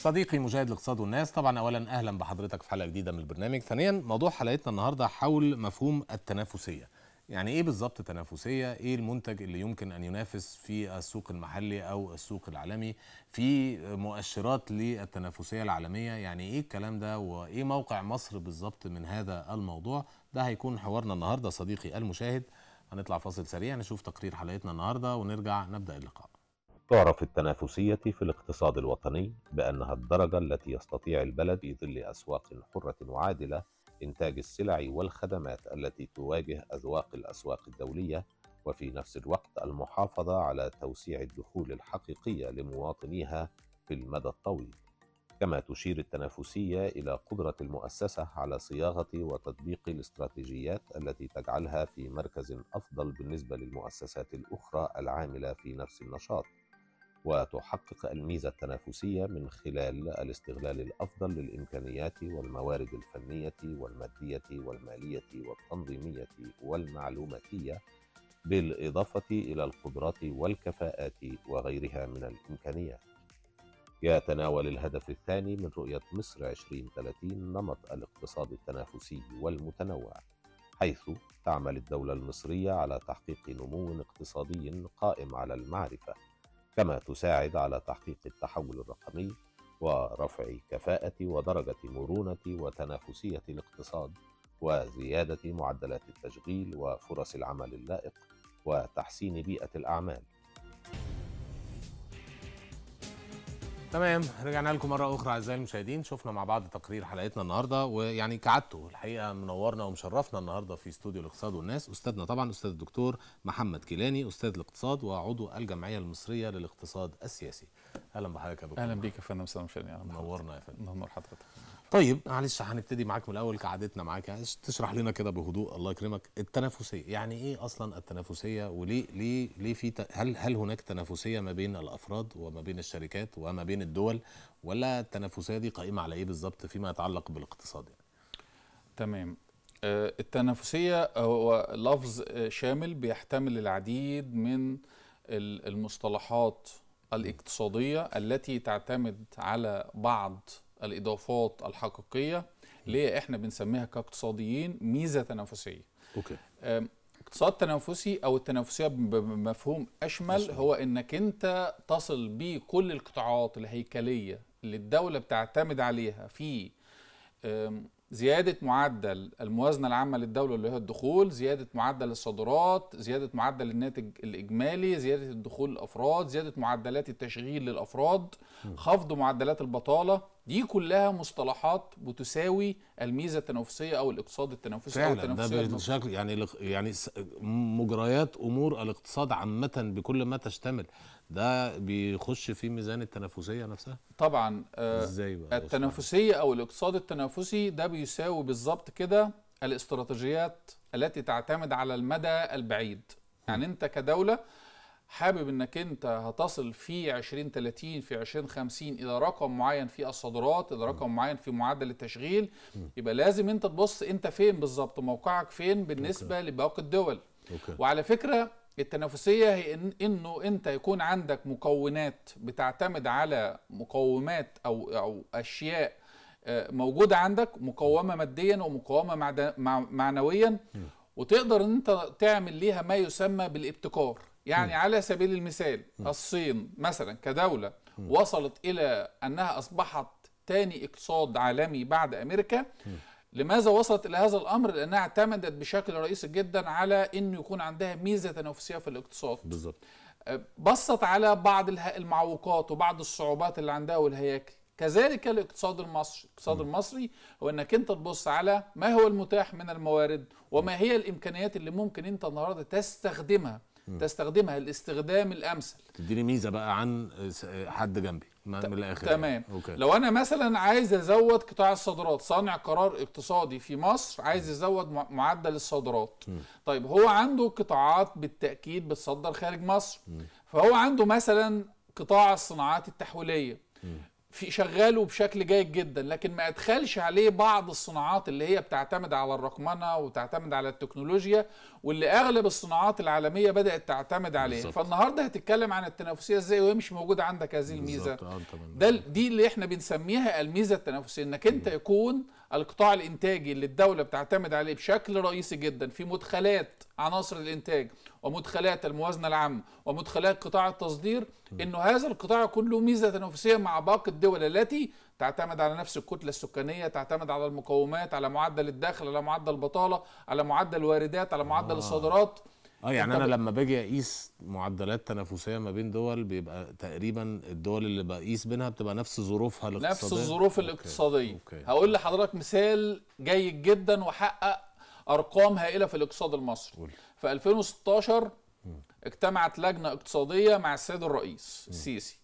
صديقي مجاهد الاقتصاد والناس طبعا اولا اهلا بحضرتك في حلقه جديده من البرنامج ثانيا موضوع حلقتنا النهارده حول مفهوم التنافسيه يعني ايه بالظبط تنافسيه ايه المنتج اللي يمكن ان ينافس في السوق المحلي او السوق العالمي في مؤشرات للتنافسيه العالميه يعني ايه الكلام ده وايه موقع مصر بالظبط من هذا الموضوع ده هيكون حوارنا النهارده صديقي المشاهد هنطلع فاصل سريع نشوف تقرير حلقتنا النهارده ونرجع نبدا اللقاء تعرف التنافسية في الاقتصاد الوطني بأنها الدرجة التي يستطيع البلد في ظل أسواق حرة وعادلة إنتاج السلع والخدمات التي تواجه أذواق الأسواق الدولية وفي نفس الوقت المحافظة على توسيع الدخول الحقيقية لمواطنيها في المدى الطويل. كما تشير التنافسية إلى قدرة المؤسسة على صياغة وتطبيق الاستراتيجيات التي تجعلها في مركز أفضل بالنسبة للمؤسسات الأخرى العاملة في نفس النشاط وتحقق الميزة التنافسية من خلال الاستغلال الأفضل للإمكانيات والموارد الفنية والمادية والمالية والتنظيمية والمعلوماتية بالإضافة إلى القدرات والكفاءات وغيرها من الإمكانيات. يتناول الهدف الثاني من رؤية مصر 2030 نمط الاقتصاد التنافسي والمتنوع، حيث تعمل الدولة المصرية على تحقيق نمو اقتصادي قائم على المعرفة كما تساعد على تحقيق التحول الرقمي ورفع كفاءة ودرجة مرونة وتنافسية الاقتصاد وزيادة معدلات التشغيل وفرص العمل اللائق وتحسين بيئة الأعمال تمام رجعنا لكم مره اخرى اعزائي المشاهدين شفنا مع بعض تقرير حلقتنا النهارده ويعني كعادته الحقيقه منورنا ومشرفنا النهارده في استوديو الاقتصاد والناس استاذنا طبعا استاذ الدكتور محمد كيلاني استاذ الاقتصاد وعضو الجمعيه المصريه للاقتصاد السياسي اهلا بحضرتك يا دكتور اهلا بيك يا فندم أستاذ عليكم منورنا يا فندم منور حضرتك طيب معلش هنبتدي معاك من الاول كعادتنا معاك تشرح لنا كده بهدوء الله يكرمك التنافسيه يعني ايه اصلا التنافسيه وليه ليه ليه في هل هل هناك تنافسيه ما بين الافراد وما بين الشركات وما بين الدول ولا التنافسيه دي قائمه على ايه بالظبط فيما يتعلق بالاقتصاد يعني؟ تمام آه، التنافسيه هو لفظ آه، شامل بيحتمل العديد من المصطلحات الاقتصاديه التي تعتمد على بعض الاضافات الحقيقيه اللي احنا بنسميها كاقتصاديين ميزه تنافسيه اوكي اقتصاد تنافسي او التنافسيه بمفهوم أشمل, اشمل هو انك انت تصل بكل القطاعات الهيكليه اللي الدوله بتعتمد عليها في زيادة معدل الموازنة العامة للدولة اللي هو الدخول زيادة معدل الصادرات زيادة معدل الناتج الإجمالي زيادة الدخول للأفراد زيادة معدلات التشغيل للأفراد خفض معدلات البطالة دي كلها مصطلحات بتساوي الميزه التنافسيه او الاقتصاد التنافسي فعلا او التنافسيه ده بشكل يعني يعني مجريات امور الاقتصاد عامه بكل ما تشتمل ده بيخش في ميزان التنافسيه نفسها طبعا آه، ازاي بقى التنافسيه او الاقتصاد التنافسي ده بيساوي بالظبط كده الاستراتيجيات التي تعتمد على المدى البعيد يعني انت كدوله حابب انك انت هتصل في 20 30 في 20 50 الى رقم معين في الصادرات الى رقم معين في معدل التشغيل يبقى لازم انت تبص انت فين بالظبط موقعك فين بالنسبه لباقي الدول أوكي. وعلى فكره التنافسيه هي إن انه انت يكون عندك مكونات بتعتمد على مقومات او او اشياء آه، موجوده عندك مقومه ماديا ومقومه معنويا وتقدر ان انت تعمل ليها ما يسمى بالابتكار يعني م. على سبيل المثال م. الصين مثلا كدولة م. وصلت إلى أنها أصبحت ثاني اقتصاد عالمي بعد أمريكا م. لماذا وصلت إلى هذا الأمر؟ لأنها اعتمدت بشكل رئيسي جدا على أن يكون عندها ميزة تنافسية في الاقتصاد بالظبط أه، بصت على بعض المعوقات وبعض الصعوبات اللي عندها والهياكل كذلك الاقتصاد المصري الاقتصاد المصري هو انك انت تبص على ما هو المتاح من الموارد وما هي الامكانيات اللي ممكن انت النهارده تستخدمها تستخدمها الاستخدام الامثل تديني ميزه بقى عن حد جنبي من الاخر يعني. تمام أوكي. لو انا مثلا عايز ازود قطاع الصادرات صانع قرار اقتصادي في مصر عايز يزود معدل الصادرات طيب هو عنده قطاعات بالتاكيد بتصدر خارج مصر م. فهو عنده مثلا قطاع الصناعات التحويليه في شغاله بشكل جيد جدا لكن ما ادخلش عليه بعض الصناعات اللي هي بتعتمد على الرقمنه وتعتمد على التكنولوجيا واللي اغلب الصناعات العالميه بدات تعتمد عليها بالزبط. فالنهارده هتتكلم عن التنافسيه ازاي وهي مش موجوده عندك هذه الميزه آه، ده دي اللي احنا بنسميها الميزه التنافسيه انك انت يكون القطاع الانتاجي اللي الدوله بتعتمد عليه بشكل رئيسي جدا في مدخلات عناصر الانتاج ومدخلات الموازنه العامه ومدخلات قطاع التصدير انه هذا القطاع يكون له ميزه تنافسيه مع باقي الدول التي تعتمد على نفس الكتله السكانيه تعتمد على المقومات على معدل الدخل على معدل البطاله على معدل الواردات على معدل آه. الصادرات اه يعني انا لما باجي اقيس معدلات تنافسيه ما بين دول بيبقى تقريبا الدول اللي بقيس بينها بتبقى نفس ظروفها الاقتصاديه نفس الظروف الاقتصاديه أوكي. هقول لحضرتك مثال جيد جدا وحقق ارقام هائله في الاقتصاد المصري قول. في 2016 م. اجتمعت لجنه اقتصاديه مع السيد الرئيس السيسي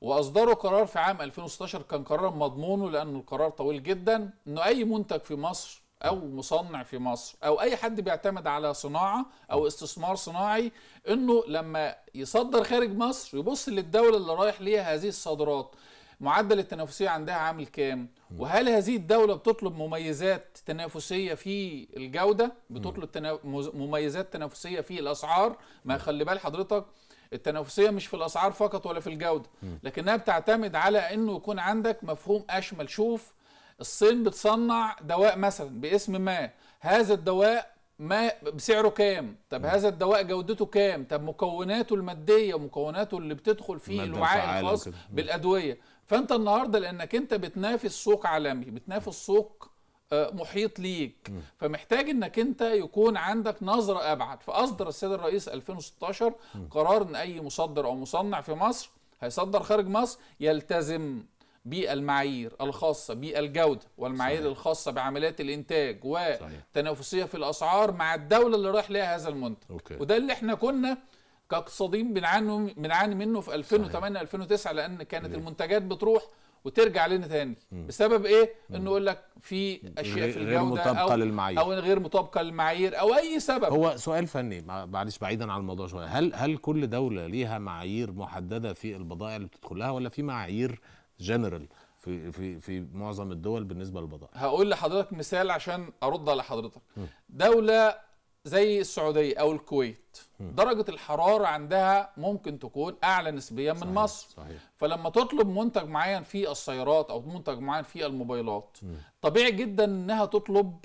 واصدروا قرار في عام 2016 كان قرار مضمونه لان القرار طويل جدا انه اي منتج في مصر او مصنع في مصر او اي حد بيعتمد على صناعه او استثمار صناعي انه لما يصدر خارج مصر يبص للدوله اللي رايح ليها هذه الصادرات معدل التنافسيه عندها عامل كام وهل هذه الدوله بتطلب مميزات تنافسيه في الجوده بتطلب مميزات تنافسيه في الاسعار ما خلي بال حضرتك التنافسيه مش في الاسعار فقط ولا في الجوده لكنها بتعتمد على انه يكون عندك مفهوم اشمل شوف الصين بتصنع دواء مثلا باسم ما هذا الدواء ما بسعره كام طب هذا الدواء جودته كام طب مكوناته الماديه ومكوناته اللي بتدخل فيه الوعاء الخاص بالادويه فانت النهارده لانك انت بتنافس سوق عالمي بتنافس سوق آه، محيط ليك م. فمحتاج انك انت يكون عندك نظره ابعد فاصدر السيد الرئيس 2016 م. قرار ان اي مصدر او مصنع في مصر هيصدر خارج مصر يلتزم بالمعايير الخاصة بالجودة والمعايير صحيح. الخاصة بعمليات الإنتاج وتنافسية في الأسعار مع الدولة اللي رايح لها هذا المنتج أوكي. وده اللي احنا كنا كاقتصاديين بنعاني بنعاني منه في 2008 2009 لأن كانت ليه. المنتجات بتروح وترجع لنا تاني مم. بسبب ايه انه يقول لك في اشياء في الجوده غير مطابقه للمعايير او غير مطابقه للمعايير او اي سبب هو سؤال فني معلش بعيدا عن الموضوع شويه هل هل كل دوله ليها معايير محدده في البضائع اللي بتدخلها ولا في معايير جنرال في في في معظم الدول بالنسبه للبضائع هقول لحضرتك مثال عشان ارد على حضرتك دوله زي السعوديه او الكويت درجه الحراره عندها ممكن تكون اعلى نسبيا من صحيح. مصر صحيح. فلما تطلب منتج معين في السيارات او منتج معين في الموبايلات طبيعي جدا انها تطلب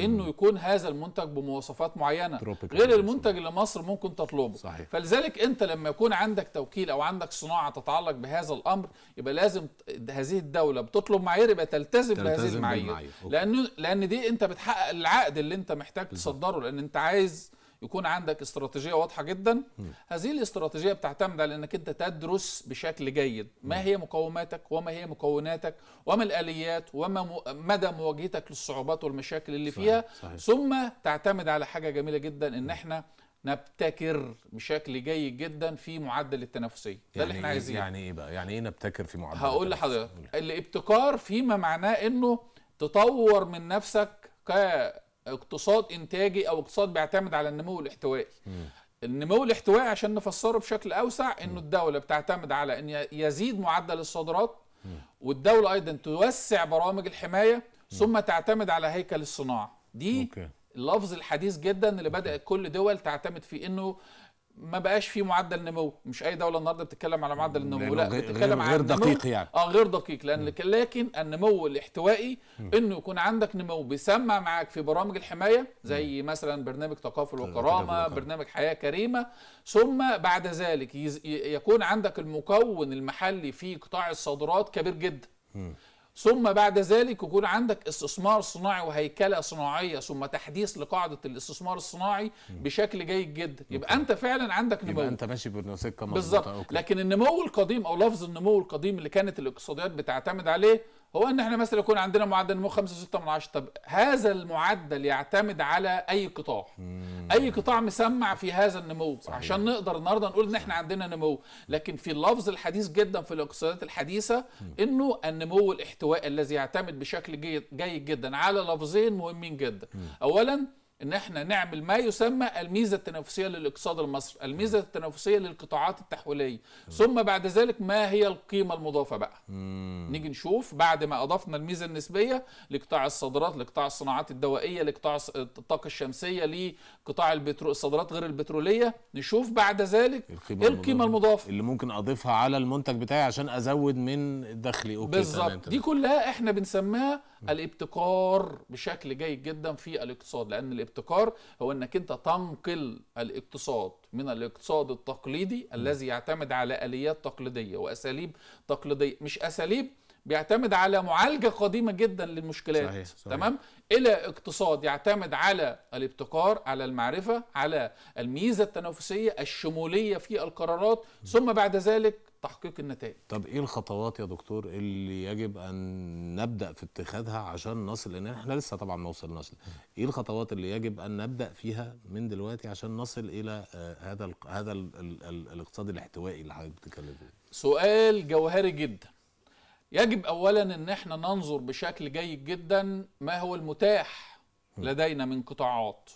انه يكون هذا المنتج بمواصفات معينه غير المنتج اللي مصر ممكن تطلبه صحيح. فلذلك انت لما يكون عندك توكيل او عندك صناعه تتعلق بهذا الامر يبقى لازم هذه الدوله بتطلب معايير يبقى تلتزم, تلتزم بهذه المعايير لانه لان دي انت بتحقق العقد اللي انت محتاج تصدره لان انت عايز يكون عندك استراتيجيه واضحه جدا م. هذه الاستراتيجيه بتعتمد على انك انت تدرس بشكل جيد ما هي مقوماتك وما هي مكوناتك وما الاليات وما مدى مواجهتك للصعوبات والمشاكل اللي صحيح. فيها صحيح. ثم تعتمد على حاجه جميله جدا ان احنا نبتكر بشكل جيد جدا في معدل التنافسيه يعني ده اللي يعني احنا إيه- عايزينه يعني ايه بقى يعني ايه نبتكر في معدل هقول لحضرتك الابتكار فيما معناه انه تطور من نفسك ك اقتصاد انتاجي او اقتصاد بيعتمد على النمو الاحتوائي النمو الاحتوائي عشان نفسره بشكل اوسع انه الدوله بتعتمد على ان يزيد معدل الصادرات والدوله ايضا توسع برامج الحمايه ثم تعتمد على هيكل الصناعه دي اللفظ الحديث جدا اللي بدات كل دول تعتمد فيه انه ما بقاش في معدل نمو مش اي دوله النهارده بتتكلم على معدل النمو لا بتتكلم غير, غير دقيق يعني اه غير دقيق لان م. لكن النمو الاحتوائي م. انه يكون عندك نمو بيسمع معاك في برامج الحمايه زي م. مثلا برنامج تكافل وكرامه برنامج حياه كريمه ثم بعد ذلك يكون عندك المكون المحلي في قطاع الصادرات كبير جدا ثم بعد ذلك يكون عندك استثمار صناعي وهيكله صناعيه ثم تحديث لقاعده الاستثمار الصناعي بشكل جيد جدا يبقى انت فعلا عندك نمو يبقى انت ماشي بسكه بالظبط لكن النمو القديم او لفظ النمو القديم اللي كانت الاقتصاديات بتعتمد عليه هو ان احنا مثلا يكون عندنا معدل نمو 5 6 من 10 طب هذا المعدل يعتمد على اي قطاع مم. اي قطاع مسمع في هذا النمو صحيح. عشان نقدر النهارده نقول ان احنا عندنا نمو لكن في اللفظ الحديث جدا في الاقتصادات الحديثه انه النمو الاحتوائي الذي يعتمد بشكل جيد, جيد جدا على لفظين مهمين جدا اولا ان احنا نعمل ما يسمى الميزه التنافسيه للاقتصاد المصري، الميزه التنافسيه للقطاعات التحويليه، ثم بعد ذلك ما هي القيمه المضافه بقى؟ مم. نيجي نشوف بعد ما اضفنا الميزه النسبيه لقطاع الصادرات، لقطاع الصناعات الدوائيه، لقطاع الطاقه الشمسيه، لقطاع البترو... الصادرات غير البتروليه، نشوف بعد ذلك القيمه, القيمة المضافه اللي ممكن اضيفها على المنتج بتاعي عشان ازود من دخلي اوكي بالظبط دي كلها احنا بنسميها الابتكار بشكل جيد جدا في الاقتصاد لان الابتكار هو انك انت تنقل الاقتصاد من الاقتصاد التقليدي الذي يعتمد على اليات تقليديه واساليب تقليديه مش اساليب بيعتمد على معالجه قديمه جدا للمشكلات صحيح. صحيح. تمام الى اقتصاد يعتمد على الابتكار على المعرفه على الميزه التنافسيه الشموليه في القرارات م. ثم بعد ذلك تحقيق النتائج طب ايه الخطوات يا دكتور اللي يجب ان نبدا في اتخاذها عشان نصل لان احنا لسه طبعا ما وصلناش ايه الخطوات اللي يجب ان نبدا فيها من دلوقتي عشان نصل الى آه، هذا الـ هذا الـ الـ الـ الاقتصاد الاحتوائي اللي حضرتك بتتكلم فيه سؤال جوهري جدا يجب اولا ان احنا ننظر بشكل جيد جدا ما هو المتاح لدينا من قطاعات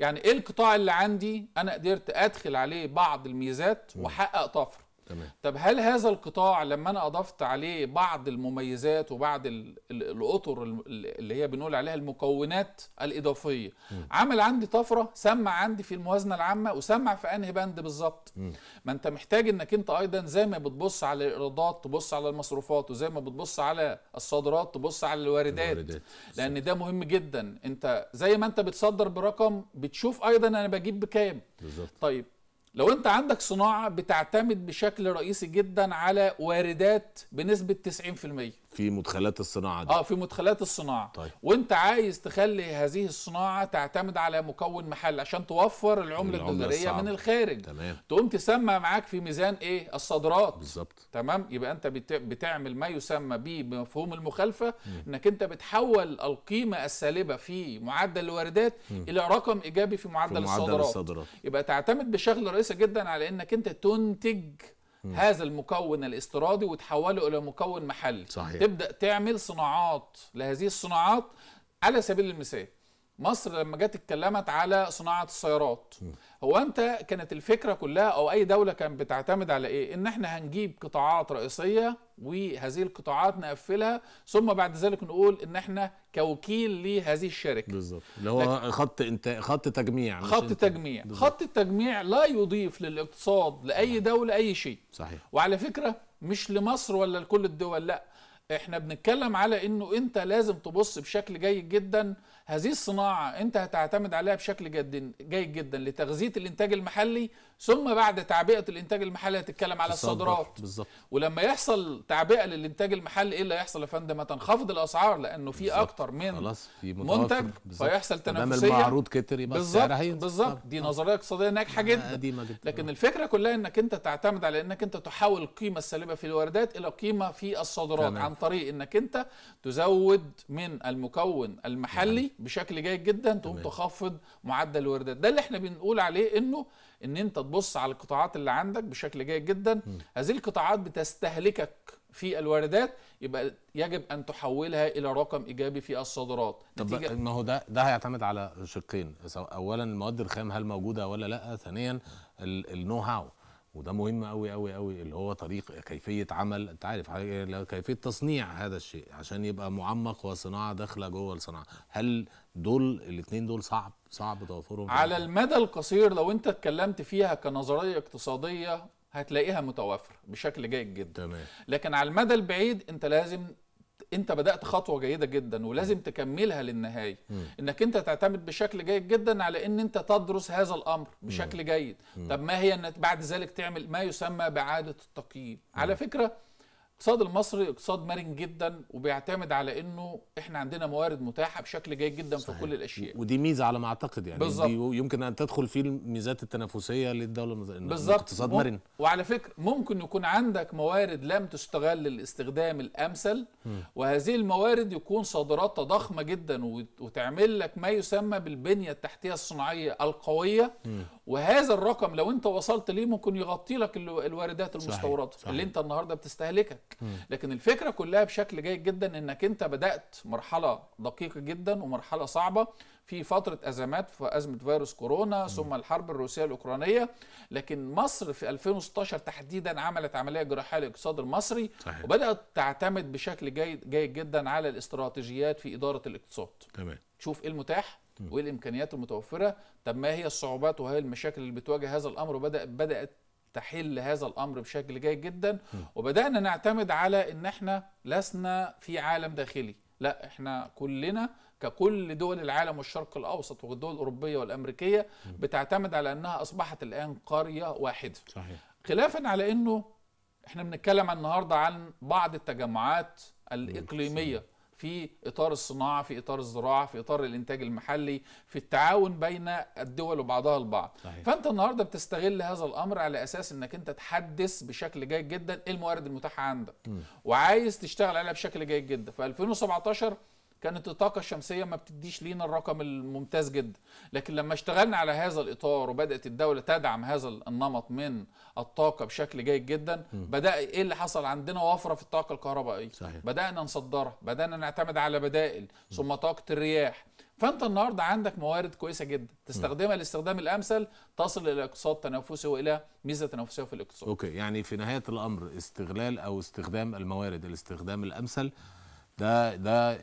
يعني ايه القطاع اللي عندي انا قدرت ادخل عليه بعض الميزات واحقق طفره تمام طب هل هذا القطاع لما انا اضفت عليه بعض المميزات وبعض الاطر اللي هي بنقول عليها المكونات الاضافيه م. عمل عندي طفره سمع عندي في الموازنه العامه وسمع في انهي بند بالظبط ما انت محتاج انك انت ايضا زي ما بتبص على الايرادات تبص على المصروفات وزي ما بتبص على الصادرات تبص على الواردات, الواردات. لان ده مهم جدا انت زي ما انت بتصدر برقم بتشوف ايضا انا بجيب بكام بالظبط طيب لو انت عندك صناعه بتعتمد بشكل رئيسي جدا على واردات بنسبه 90% في مدخلات الصناعه دي اه في مدخلات الصناعه طيب. وانت عايز تخلي هذه الصناعه تعتمد على مكون محل عشان توفر العمله الدولاريه من الخارج تمام تقوم تسمى معاك في ميزان ايه الصادرات بالظبط تمام يبقى انت بتعمل ما يسمى بمفهوم المخالفه م. انك انت بتحول القيمه السالبه في معدل الواردات م. الى رقم ايجابي في معدل, في معدل الصادرات. الصادرات يبقى تعتمد بشكل رئيسي جدا على انك انت تنتج هذا المكون الاستيرادي وتحوله الى مكون محلي صحيح. تبدا تعمل صناعات لهذه الصناعات على سبيل المثال مصر لما جت اتكلمت على صناعه السيارات هو انت كانت الفكره كلها او اي دوله كانت بتعتمد على ايه ان احنا هنجيب قطاعات رئيسيه وهذه القطاعات نقفلها ثم بعد ذلك نقول ان احنا كوكيل لهذه الشركه بالظبط اللي هو خط انت خط تجميع خط تجميع بالزبط. خط التجميع لا يضيف للاقتصاد لاي دوله اي شيء صحيح وعلى فكره مش لمصر ولا لكل الدول لا احنا بنتكلم على انه انت لازم تبص بشكل جيد جدا هذه الصناعة أنت هتعتمد عليها بشكل جيد جيد جدا لتغذية الإنتاج المحلي ثم بعد تعبئة الإنتاج المحلي هتتكلم على الصادرات بالظبط ولما يحصل تعبئة للإنتاج المحلي إيه اللي هيحصل يا فندم؟ هتنخفض الأسعار لأنه في أكتر من خلاص في منتج فيحصل تنافسية المعروض كتر يبقى بالظبط يعني بالظبط آه. دي نظرية اقتصادية ناجحة آه، جدا قديمة جدا لكن الفكرة كلها إنك أنت تعتمد على إنك أنت تحول القيمة السالبة في الواردات إلى قيمة في الصادرات عن طريق إنك أنت تزود من المكون المحلي يعني بشكل جيد جدا تقوم تخفض معدل الوردات ده اللي احنا بنقول عليه انه ان انت تبص على القطاعات اللي عندك بشكل جيد جدا م. هذه القطاعات بتستهلكك في الواردات يبقى يجب ان تحولها الى رقم ايجابي في الصادرات طب ما هو ده ده هيعتمد على شقين اولا المواد الخام هل موجوده ولا لا ثانيا النو هاو وده مهم قوي قوي قوي اللي هو طريق كيفيه عمل انت عارف كيفيه تصنيع هذا الشيء عشان يبقى معمق وصناعه داخله جوه الصناعه هل دول الاثنين دول صعب صعب توفرهم على المدى القصير لو انت اتكلمت فيها كنظريه اقتصاديه هتلاقيها متوافره بشكل جيد جدا تمام. لكن على المدى البعيد انت لازم انت بدات خطوه جيده جدا ولازم م. تكملها للنهايه انك انت تعتمد بشكل جيد جدا على ان انت تدرس هذا الامر بشكل م. جيد طب ما هي بعد ذلك تعمل ما يسمى باعاده التقييم على فكره الاقتصاد المصري اقتصاد مرن جدا وبيعتمد على انه احنا عندنا موارد متاحه بشكل جيد جدا صحيح. في كل الاشياء ودي ميزه على ما اعتقد يعني بالزبط. دي يمكن ان تدخل في الميزات التنافسيه للدوله بالظبط اقتصاد مرن وعلى فكره ممكن يكون عندك موارد لم تستغل للاستخدام الامثل م. وهذه الموارد يكون صادراتها ضخمه جدا وتعمل لك ما يسمى بالبنيه التحتيه الصناعيه القويه م. وهذا الرقم لو انت وصلت ليه ممكن يغطي لك الواردات المستورده اللي انت النهارده بتستهلكك م. لكن الفكره كلها بشكل جيد جدا انك انت بدات مرحله دقيقه جدا ومرحله صعبه في فتره ازمات في ازمه فيروس كورونا ثم الحرب الروسيه الاوكرانيه لكن مصر في 2016 تحديدا عملت عمليه جراحيه للاقتصاد المصري صحيح. وبدات تعتمد بشكل جيد جيد جدا على الاستراتيجيات في اداره الاقتصاد تمام شوف ايه المتاح وايه الامكانيات المتوفره طب ما هي الصعوبات وهي المشاكل اللي بتواجه هذا الامر وبدا بدات تحل هذا الامر بشكل جيد جدا وبدانا نعتمد على ان احنا لسنا في عالم داخلي لا احنا كلنا ككل دول العالم والشرق الاوسط والدول الاوروبيه والامريكيه بتعتمد على انها اصبحت الان قريه واحده صحيح. خلافا على انه احنا بنتكلم النهارده عن بعض التجمعات الاقليميه في اطار الصناعه في اطار الزراعه في اطار الانتاج المحلي في التعاون بين الدول وبعضها البعض صحيح. فانت النهارده بتستغل هذا الامر على اساس انك انت تحدث بشكل جيد جدا الموارد المتاحه عندك م. وعايز تشتغل عليها بشكل جيد جدا ف 2017 كانت الطاقة الشمسية ما بتديش لينا الرقم الممتاز جدا لكن لما اشتغلنا على هذا الإطار وبدأت الدولة تدعم هذا النمط من الطاقة بشكل جيد جدا بدأ إيه اللي حصل عندنا وفرة في الطاقة الكهربائية صحيح. بدأنا نصدرها بدأنا نعتمد على بدائل ثم طاقة الرياح فانت النهارده عندك موارد كويسه جدا تستخدمها الاستخدام الامثل تصل الى اقتصاد تنافسي والى ميزه تنافسيه في الاقتصاد اوكي يعني في نهايه الامر استغلال او استخدام الموارد الاستخدام الامثل ده ده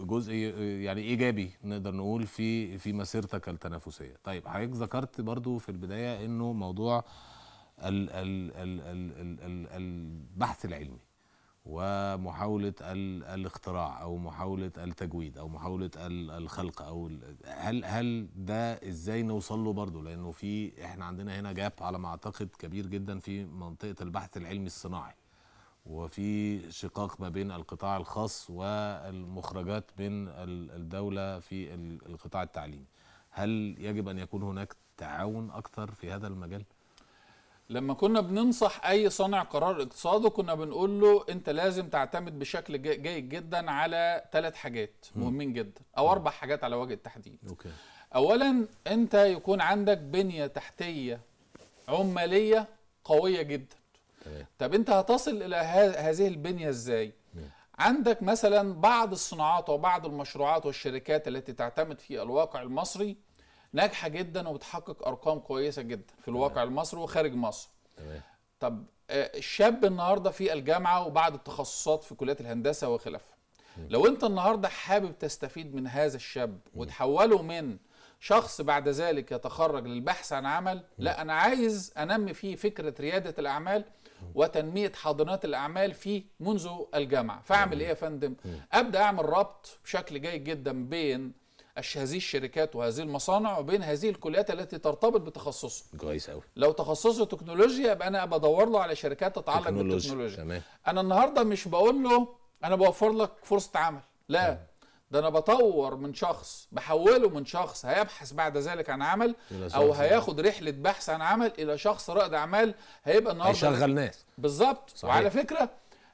جزء يعني ايجابي نقدر نقول في في مسيرتك التنافسيه طيب حضرتك ذكرت برضو في البدايه انه موضوع ال ال ال ال ال البحث العلمي ومحاوله ال الاختراع او محاوله التجويد او محاوله الخلق او هل هل ده ازاي نوصل له برضه لانه في احنا عندنا هنا جاب على ما اعتقد كبير جدا في منطقه البحث العلمي الصناعي وفي شقاق ما بين القطاع الخاص والمخرجات من الدولة في القطاع التعليمي هل يجب أن يكون هناك تعاون أكثر في هذا المجال؟ لما كنا بننصح اي صانع قرار اقتصادي كنا بنقول له انت لازم تعتمد بشكل جيد جدا على ثلاث حاجات مهمين جدا او اربع حاجات على وجه التحديد أوكي. اولا انت يكون عندك بنيه تحتيه عماليه قويه جدا تمام. طب انت هتصل الى هذه البنيه ازاي مم. نعم. عندك مثلا بعض الصناعات وبعض المشروعات والشركات التي تعتمد في الواقع المصري ناجحه جدا وبتحقق ارقام كويسه جدا في الواقع المصري وخارج مصر تمام. طب آه، الشاب النهارده في الجامعه وبعض التخصصات في كليات الهندسه وخلافها نعم. لو انت النهارده حابب تستفيد من هذا الشاب نعم. وتحوله من شخص بعد ذلك يتخرج للبحث عن عمل لا انا عايز انمي فيه فكره رياده الاعمال وتنميه حاضنات الاعمال فيه منذ الجامعه فاعمل ايه يا فندم ابدا اعمل ربط بشكل جيد جدا بين هذه الشركات وهذه المصانع وبين هذه الكليات التي ترتبط بتخصصه كويس قوي لو تخصصه تكنولوجيا يبقى انا بدور له على شركات تتعلق بالتكنولوجيا تمام. انا النهارده مش بقول له انا بوفر لك فرصه عمل لا م. ده انا بطور من شخص بحوله من شخص هيبحث بعد ذلك عن عمل او هياخد رحله بحث عن عمل الى شخص رائد اعمال هيبقى النهارده هيشغل ناس بالظبط وعلى فكره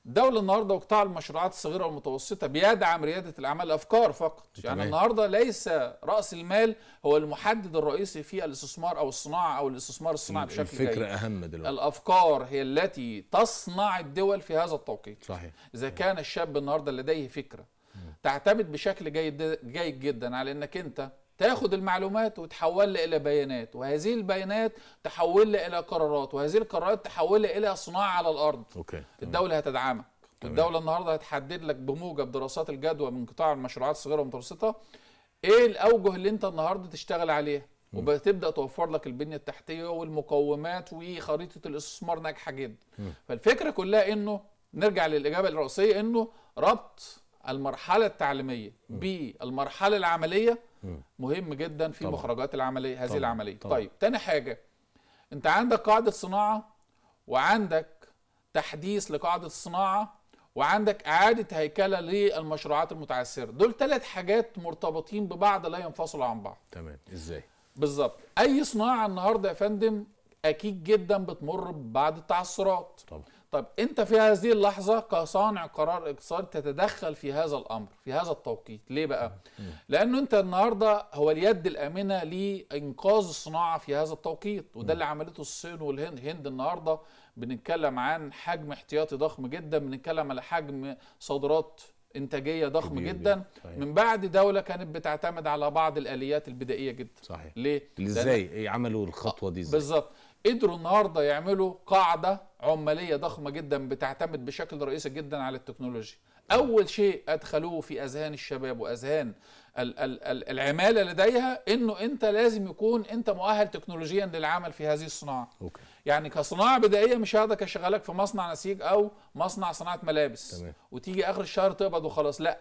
الدوله النهارده وقطاع المشروعات الصغيره والمتوسطه بيدعم رياده الاعمال الافكار فقط طبعا. يعني النهارده ليس راس المال هو المحدد الرئيسي في الاستثمار او الصناعه او الاستثمار الصناعي بشكل الفكره جاي. اهم دلوقتي الافكار هي التي تصنع الدول في هذا التوقيت صحيح اذا كان الشاب النهارده لديه فكره تعتمد بشكل جيد جيد جدا على انك انت تاخد المعلومات وتحولها الى بيانات وهذه البيانات تحولها الى قرارات وهذه القرارات تحولها الى صناعه على الارض أوكي. الدوله هتدعمك الدوله النهارده هتحدد لك بموجب دراسات الجدوى من قطاع المشروعات الصغيره والمتوسطه ايه الاوجه اللي انت النهارده تشتغل عليها وبتبدا توفر لك البنيه التحتيه والمقومات وخريطه الاستثمار ناجحه جدا فالفكره كلها انه نرجع للاجابه الرئيسيه انه ربط المرحله التعليميه بالمرحله العمليه مهم جدا في طبعا. مخرجات العمليه هذه طبعا. العمليه طبعا. طيب تاني حاجه انت عندك قاعده صناعه وعندك تحديث لقاعده الصناعه وعندك اعاده هيكله للمشروعات المتعثره دول ثلاث حاجات مرتبطين ببعض لا ينفصلوا عن بعض تمام ازاي بالظبط اي صناعه النهارده يا فندم اكيد جدا بتمر ببعض التعثرات طبعا طب انت في هذه اللحظه كصانع قرار اقتصادي تتدخل في هذا الامر في هذا التوقيت ليه بقى لانه انت النهارده هو اليد الامنه لانقاذ الصناعه في هذا التوقيت وده اللي عملته الصين والهند الهند النهارده بنتكلم عن حجم احتياطي ضخم جدا بنتكلم على حجم صادرات انتاجيه ضخمه جدا صحيح. من بعد دوله كانت بتعتمد على بعض الاليات البدائيه جدا صحيح ليه ازاي إيه عملوا الخطوه دي ازاي بالظبط قدروا النهارده يعملوا قاعده عماليه ضخمه جدا بتعتمد بشكل رئيسي جدا على التكنولوجيا. اول شيء ادخلوه في اذهان الشباب واذهان العماله لديها انه انت لازم يكون انت مؤهل تكنولوجيا للعمل في هذه الصناعه. أوكي. يعني كصناعه بدائيه مش هاخدك اشغلك في مصنع نسيج او مصنع صناعه ملابس تمام. وتيجي اخر الشهر تقبض وخلاص لا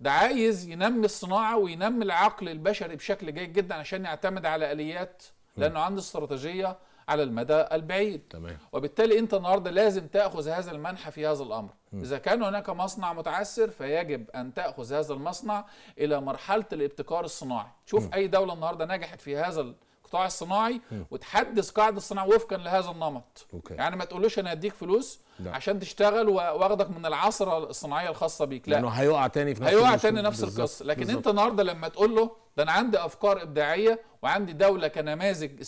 ده عايز ينمي الصناعه وينمي العقل البشري بشكل جيد جدا عشان يعتمد على اليات لانه عنده استراتيجيه على المدى البعيد تمام. وبالتالي انت النهارده لازم تاخذ هذا المنحى في هذا الامر م. اذا كان هناك مصنع متعثر فيجب ان تاخذ هذا المصنع الى مرحله الابتكار الصناعي شوف م. اي دوله النهارده نجحت في هذا القطاع الصناعي م. وتحدث قاعده الصناعه وفقا لهذا النمط أوكي. يعني ما تقولوش انا هديك فلوس ده. عشان تشتغل واخدك من العصره الصناعيه الخاصه بيك لا لانه هيقع تاني في نفس هيقع تاني نفس القصه لكن بالزبط. انت النهارده لما تقول له ده انا عندي افكار ابداعيه وعندي دوله كنماذج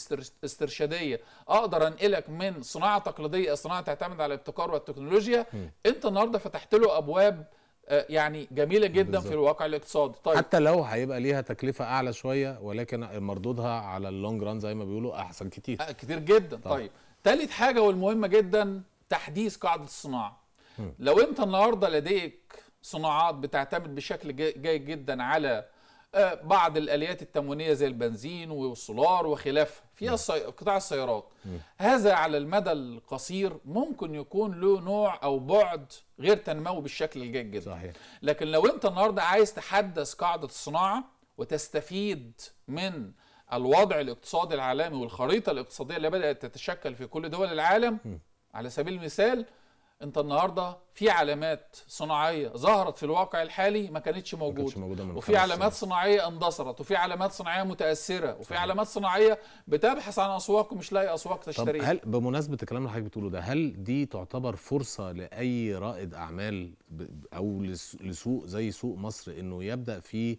استرشاديه اقدر انقلك من صناعه تقليديه صناعه تعتمد على الابتكار والتكنولوجيا م. انت النهارده فتحت له ابواب آه، يعني جميله جدا بالزبط. في الواقع الاقتصادي طيب حتى لو هيبقى ليها تكلفه اعلى شويه ولكن مردودها على اللونج ران زي ما بيقولوا احسن كتير آه، كتير جدا طيب ثالث حاجه والمهمه جدا تحديث قاعده الصناعه لو انت النهارده لديك صناعات بتعتمد بشكل جيد جدا على آه، بعض الاليات التموينيه زي البنزين والسولار وخلافها فيها السي... قطاع السيارات هذا على المدى القصير ممكن يكون له نوع او بعد غير تنموي بالشكل الجيد جدا صحيح. لكن لو انت النهارده عايز تحدث قاعده الصناعه وتستفيد من الوضع الاقتصادي العالمي والخريطه الاقتصاديه اللي بدات تتشكل في كل دول العالم م. على سبيل المثال انت النهارده في علامات صناعيه ظهرت في الواقع الحالي ما كانتش موجوده, ما كانتش موجودة من وفي علامات صناعيه اندثرت وفي علامات صناعيه متاثره وفي صحيح. علامات صناعيه بتبحث عن اسواق ومش لاقي اسواق تشتريها طب هل بمناسبه الكلام اللي حضرتك بتقوله ده هل دي تعتبر فرصه لاي رائد اعمال او لسوق زي سوق مصر انه يبدا في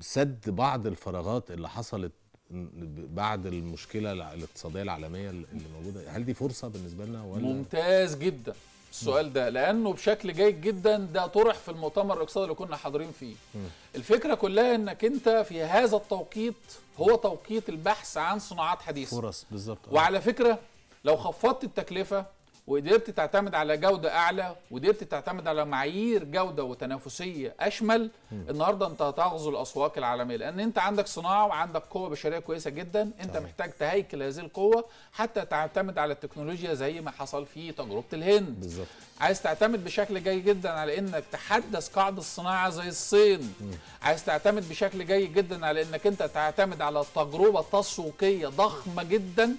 سد بعض الفراغات اللي حصلت بعد المشكله الاقتصاديه العالميه اللي موجوده هل دي فرصه بالنسبه لنا ولا ممتاز جدا السؤال ده لانه بشكل جيد جدا ده طرح في المؤتمر الاقتصادي اللي كنا حاضرين فيه م. الفكره كلها انك انت في هذا التوقيت هو توقيت البحث عن صناعات حديثه فرص بالظبط وعلى فكره لو خفضت التكلفه وقدرت تعتمد على جودة أعلى وقدرت تعتمد على معايير جودة وتنافسية أشمل النهاردة أنت هتغزو الأسواق العالمية لأن أنت عندك صناعة وعندك قوة بشرية كويسة جدا أنت صحيح. محتاج تهيكل هذه القوة حتى تعتمد على التكنولوجيا زي ما حصل في تجربة الهند بالزبط. عايز تعتمد بشكل جيد جدا على انك تحدث قاعده الصناعه زي الصين عايز تعتمد بشكل جيد جدا على انك انت تعتمد على تجربه تسويقيه ضخمه جدا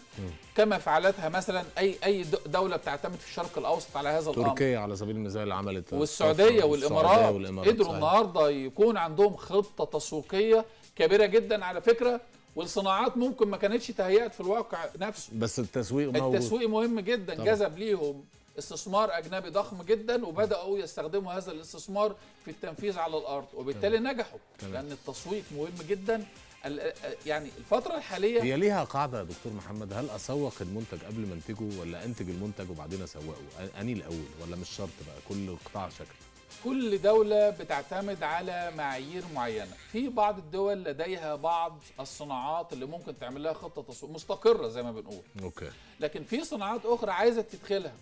كما فعلتها مثلا اي اي دوله بتعتمد في الشرق الاوسط على هذا الامر تركيا على سبيل المثال عملت والسعوديه والامارات, والإمارات قدروا النهارده يكون عندهم خطه تسويقيه كبيره جدا على فكره والصناعات ممكن ما كانتش تهيأت في الواقع نفسه بس التسويق موجود التسويق مهم جدا جذب ليهم استثمار اجنبي ضخم جدا وبداوا يستخدموا هذا الاستثمار في التنفيذ على الارض وبالتالي طبعا. نجحوا طبعا. لان التسويق مهم جدا يعني الفترة الحالية هي ليها قاعدة يا دكتور محمد هل أسوق المنتج قبل ما أنتجه ولا أنتج المنتج وبعدين أسوقه أني الأول ولا مش شرط بقى كل قطاع شكل كل دولة بتعتمد على معايير معينة في بعض الدول لديها بعض الصناعات اللي ممكن تعمل لها خطة تسويق مستقرة زي ما بنقول أوكي. لكن في صناعات أخرى عايزة تدخلها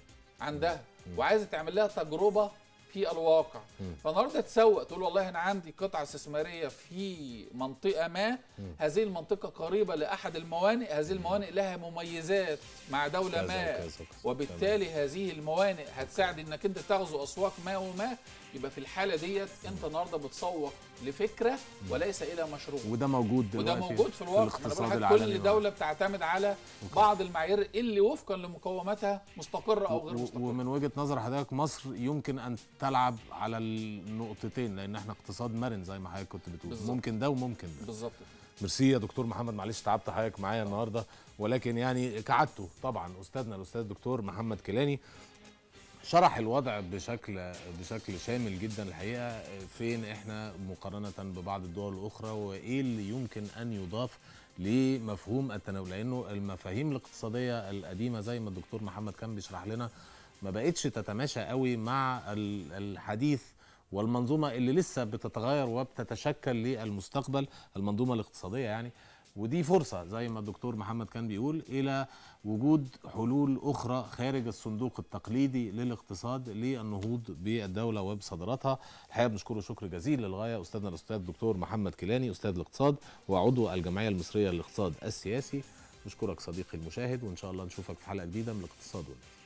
عندها وعايزه تعمل لها تجربه في الواقع فالنهارده تسوق تقول والله انا عندي قطعه استثماريه في منطقه ما هذه المنطقه قريبه لاحد الموانئ هذه الموانئ لها مميزات مع دوله ما وبالتالي هذه الموانئ هتساعد انك انت تغزو اسواق ما وما يبقى في الحاله ديت انت النهارده بتسوق لفكره وليس الى مشروع وده موجود وده موجود في الواقع في العالمي كل دوله بتعتمد على بعض المعايير اللي وفقا لمقوماتها مستقره او غير مستقره ومن وجهه نظر حضرتك مصر يمكن ان تلعب على النقطتين لان احنا اقتصاد مرن زي ما حضرتك كنت بتقول بالزبط. ممكن ده وممكن ده بالظبط ميرسي يا دكتور محمد معلش تعبت حضرتك معايا النهارده ولكن يعني كعادته طبعا استاذنا الاستاذ الدكتور محمد كيلاني شرح الوضع بشكل بشكل شامل جدا الحقيقه فين احنا مقارنه ببعض الدول الاخرى وايه اللي يمكن ان يضاف لمفهوم التناول لانه المفاهيم الاقتصاديه القديمه زي ما الدكتور محمد كان بيشرح لنا ما بقتش تتماشى قوي مع الحديث والمنظومه اللي لسه بتتغير وبتتشكل للمستقبل المنظومه الاقتصاديه يعني ودي فرصه زي ما الدكتور محمد كان بيقول الى وجود حلول اخرى خارج الصندوق التقليدي للاقتصاد للنهوض بالدوله وبصدراتها الحقيقه بنشكره شكر جزيل للغايه استاذنا الاستاذ الدكتور محمد كيلاني استاذ الاقتصاد وعضو الجمعيه المصريه للاقتصاد السياسي نشكرك صديقي المشاهد وان شاء الله نشوفك في حلقه جديده من الاقتصاد والناس